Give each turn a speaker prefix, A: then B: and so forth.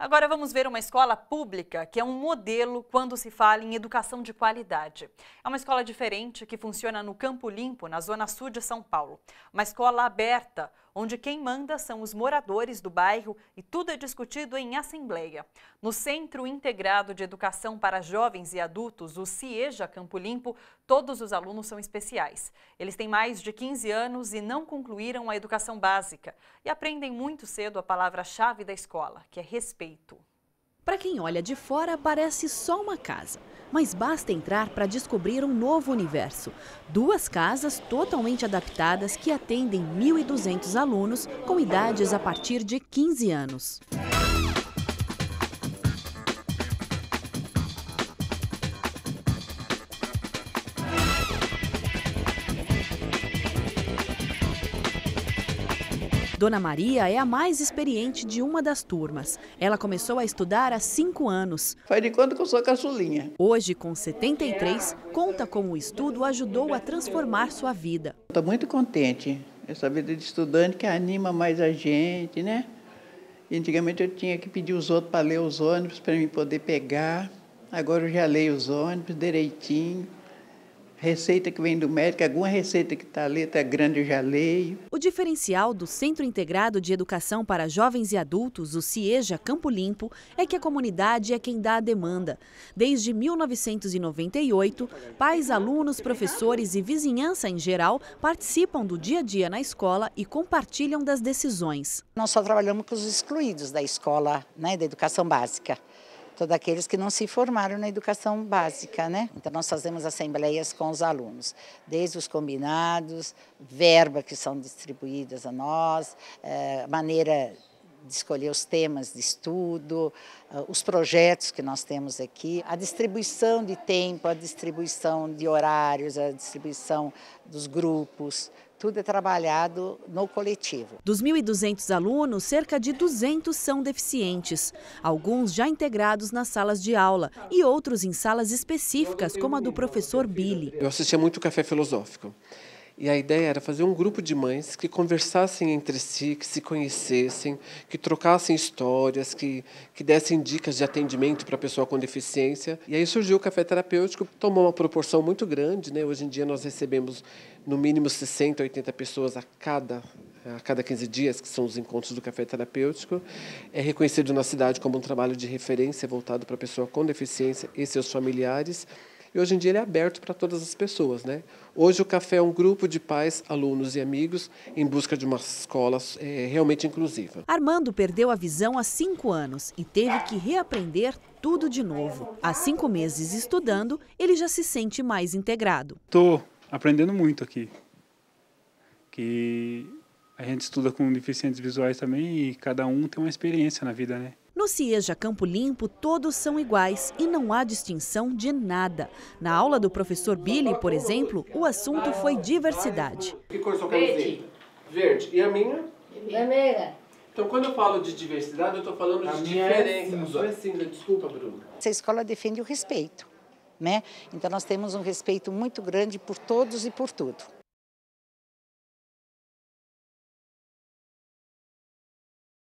A: Agora vamos ver uma escola pública que é um modelo quando se fala em educação de qualidade. É uma escola diferente que funciona no Campo Limpo, na zona sul de São Paulo. Uma escola aberta, onde quem manda são os moradores do bairro e tudo é discutido em assembleia. No Centro Integrado de Educação para Jovens e Adultos, o CIEJA Campo Limpo, todos os alunos são especiais. Eles têm mais de 15 anos e não concluíram a educação básica e aprendem muito cedo a palavra-chave da escola, que é respeito.
B: Para quem olha de fora, parece só uma casa. Mas basta entrar para descobrir um novo universo. Duas casas totalmente adaptadas que atendem 1.200 alunos com idades a partir de 15 anos. Dona Maria é a mais experiente de uma das turmas. Ela começou a estudar há cinco anos. Faz de quanto que eu sou caçulinha. Hoje, com 73, conta como o estudo ajudou a transformar sua vida.
C: Estou muito contente. Essa vida de estudante que anima mais a gente, né? antigamente eu tinha que pedir os outros para ler os ônibus para me poder pegar. Agora eu já leio os ônibus direitinho. Receita que vem do médico, alguma receita que está ali, está grande, eu já leio.
B: O diferencial do Centro Integrado de Educação para Jovens e Adultos, o CIEJA Campo Limpo, é que a comunidade é quem dá a demanda. Desde 1998, pais, alunos, professores e vizinhança em geral participam do dia a dia
D: na escola e compartilham das decisões. Nós só trabalhamos com os excluídos da escola, né, da educação básica todos aqueles que não se formaram na educação básica, né? Então nós fazemos assembleias com os alunos, desde os combinados, verba que são distribuídas a nós, é, maneira de escolher os temas de estudo, eh, os projetos que nós temos aqui, a distribuição de tempo, a distribuição de horários, a distribuição dos grupos, tudo é trabalhado no coletivo.
B: Dos 1.200 alunos, cerca de 200 são deficientes, alguns já integrados nas salas de aula e outros em salas específicas,
C: como a do professor Billy. Eu assistia muito Café Filosófico. E a ideia era fazer um grupo de mães que conversassem entre si, que se conhecessem, que trocassem histórias, que, que dessem dicas de atendimento para a pessoa com deficiência. E aí surgiu o café terapêutico, tomou uma proporção muito grande. Né? Hoje em dia nós recebemos no mínimo 60, 80 pessoas a cada a cada 15 dias, que são os encontros do café terapêutico. É reconhecido na cidade como um trabalho de referência voltado para a pessoa com deficiência e seus familiares. E hoje em dia ele é aberto para todas as pessoas, né? Hoje o café é um grupo de pais, alunos e amigos em busca de uma escola é, realmente inclusiva.
B: Armando perdeu a visão há cinco anos e teve que reaprender tudo de novo. Há cinco meses estudando, ele já se sente mais integrado.
C: Estou aprendendo muito aqui. Que a gente estuda com deficientes visuais também e cada um tem uma experiência na vida, né?
B: No CIEJA Campo Limpo, todos são iguais e não há distinção de nada. Na aula do professor Billy, por exemplo, o assunto foi diversidade.
C: Que cor sua camiseta? Verde. E a minha? É vermelha. Então, quando eu falo de diversidade, eu estou falando a de é diferença. A minha É cinza. Desculpa, Bruna.
D: Essa escola defende o respeito. Né? Então, nós temos um respeito muito grande por todos e por tudo.